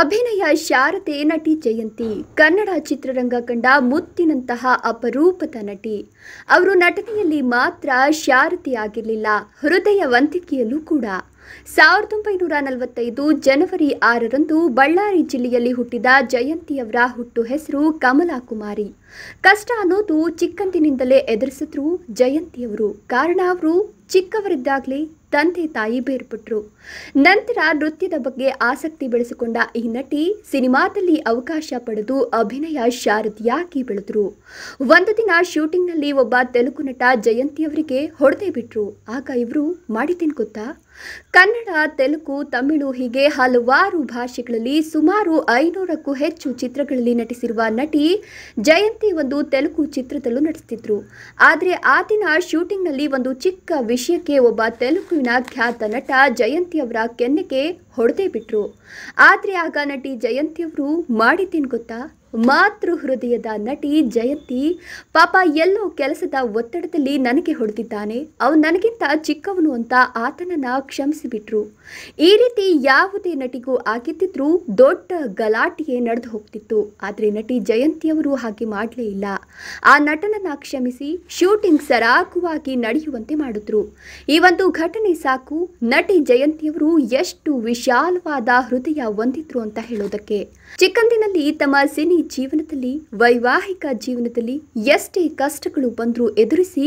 ಅಭಿನಯ ಶಾರದೆ ನಟಿ ಜಯಂತಿ ಕನ್ನಡ ಚಿತ್ರರಂಗ ಕಂಡ ಮುತ್ತಿನಂತಹ ಅಪರೂಪದ ನಟಿ ಅವರು ನಟನೆಯಲ್ಲಿ ಮಾತ್ರ ಶಾರದೆಯಾಗಿರಲಿಲ್ಲ ಆಗಿರಲಿಲ್ಲ ಹೃದಯವಂತಿಕೆಯಲ್ಲೂ ಕೂಡ ಸಾವಿರದ ಒಂಬೈನೂರ ನಲವತ್ತೈದು ಜನವರಿ ಆರರಂದು ಬಳ್ಳಾರಿ ಜಿಲ್ಲೆಯಲ್ಲಿ ಹುಟ್ಟಿದ ಜಯಂತಿಯವರ ಹುಟ್ಟು ಹೆಸರು ಕಮಲಾ ಕುಮಾರಿ ಕಷ್ಟ ಅನ್ನೋದು ಚಿಕ್ಕಂದಿನಿಂದಲೇ ಎದುರಿಸಿದ್ರು ಜಯಂತಿಯವರು ಕಾರಣ ಅವರು ಚಿಕ್ಕವರಿದ್ದಾಗಲೇ ತಂದೆ ತಾಯಿ ಬೇರ್ಪಟ್ಟರು ನಂತರ ನೃತ್ಯದ ಬಗ್ಗೆ ಆಸಕ್ತಿ ಬೆಳೆಸಿಕೊಂಡ ಈ ನಟಿ ಸಿನಿಮಾದಲ್ಲಿ ಅವಕಾಶ ಪಡೆದು ಅಭಿನಯ ಶಾರದಿಯಾಗಿ ಬೆಳೆದರು ಒಂದು ದಿನ ಶೂಟಿಂಗ್ನಲ್ಲಿ ಒಬ್ಬ ತೆಲುಗು ನಟ ಜಯಂತಿಯವರಿಗೆ ಹೊಡೆದೇ ಬಿಟ್ರು ಆಗ ಇವರು ಮಾಡಿ ಗೊತ್ತಾ ಕನ್ನಡ ತೆಲುಗು ತಮಿಳು ಹೀಗೆ ಹಲವಾರು ಭಾಷೆಗಳಲ್ಲಿ ಸುಮಾರು ಐನೂರಕ್ಕೂ ಹೆಚ್ಚು ಚಿತ್ರಗಳಲ್ಲಿ ನಟಿಸಿರುವ ನಟಿ ಜಯಂತಿ ಒಂದು ತೆಲುಗು ಚಿತ್ರದಲ್ಲೂ ನಟಿಸ್ತಿದ್ರು ಆದರೆ ಆ ದಿನ ಶೂಟಿಂಗ್ನಲ್ಲಿ ಒಂದು ಚಿಕ್ಕ ವಿಷಯಕ್ಕೆ ಒಬ್ಬ ತೆಲುಗುವಿನ ಖ್ಯಾತ ನಟ ಜಯಂತಿಯವರ ಕೆನ್ನೆಗೆ ಹೊಡೆದೇ ಬಿಟ್ರು ಆದರೆ ಆಗ ನಟಿ ಜಯಂತಿಯವರು ಮಾಡಿದ್ದೇನು ಗೊತ್ತಾ ಮಾತೃ ಹೃದಯದ ನಟಿ ಜಯಂತಿ ಪಾಪ ಎಲ್ಲೋ ಕೆಲಸದ ಒತ್ತಡದಲ್ಲಿ ನನಗೆ ಹೊಡೆದಿದ್ದಾನೆ ಅವನು ನನಗಿಂತ ಚಿಕ್ಕವನು ಅಂತ ಆತನನ್ನ ಕ್ಷಮಿಸಿಬಿಟ್ರು ಈ ರೀತಿ ಯಾವುದೇ ನಟಿಗೂ ಆಗಿದ್ದಿದ್ರೂ ದೊಡ್ಡ ಗಲಾಟೆಗೆ ನಡೆದು ಹೋಗ್ತಿತ್ತು ಆದರೆ ನಟಿ ಜಯಂತಿಯವರು ಹಾಗೆ ಮಾಡಲೇ ಇಲ್ಲ ಆ ನಟನನ್ನ ಕ್ಷಮಿಸಿ ಶೂಟಿಂಗ್ ಸರಾಗುವಾಗಿ ನಡೆಯುವಂತೆ ಮಾಡಿದ್ರು ಈ ಒಂದು ಘಟನೆ ಸಾಕು ನಟಿ ಜಯಂತಿಯವರು ಎಷ್ಟು ವಿಶಾಲವಾದ ಹೃದಯ ಹೊಂದಿದ್ರು ಅಂತ ಹೇಳೋದಕ್ಕೆ ಚಿಕ್ಕಂದಿನಲ್ಲಿ ತಮ್ಮ ಸಿನಿ ಜೀವನದಲ್ಲಿ ವೈವಾಹಿಕ ಜೀವನದಲ್ಲಿ ಎಷ್ಟೇ ಕಷ್ಟಗಳು ಬಂದರೂ ಎದುರಿಸಿ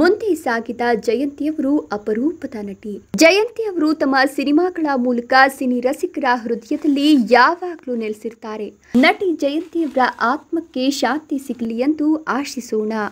ಮುಂದೆ ಸಾಗಿದ ಜಯಂತಿಯವರು ಅಪರೂಪದ ನಟಿ ಅವರು ತಮ್ಮ ಸಿನಿಮಾಗಳ ಮೂಲಕ ಸಿನಿ ರಸಿಕರ ಹೃದಯದಲ್ಲಿ ಯಾವಾಗಲೂ ನೆಲೆಸಿರ್ತಾರೆ ನಟಿ ಜಯಂತಿಯವರ ಆತ್ಮಕ್ಕೆ ಶಾಂತಿ ಸಿಗಲಿ ಎಂದು ಆಶಿಸೋಣ